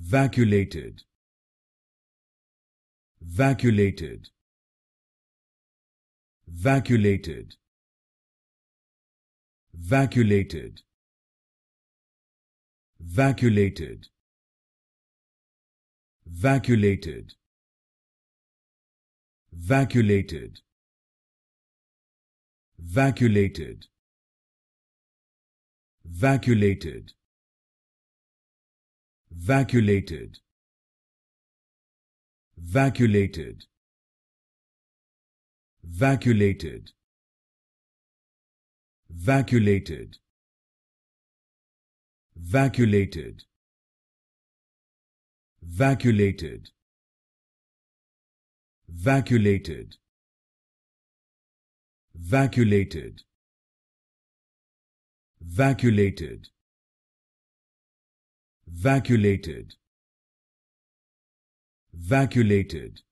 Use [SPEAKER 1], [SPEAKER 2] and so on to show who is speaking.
[SPEAKER 1] Vaculated. Vaculated. Vaculated. Vaculated. Vaculated. Vaculated. Vaculated. Vaculated. Vaculated. Vaculated. Vaculated. Vaculated. Vaculated. Vaculated. Vaculated. Vaculated. vacuolated Vaculated. Vaculated.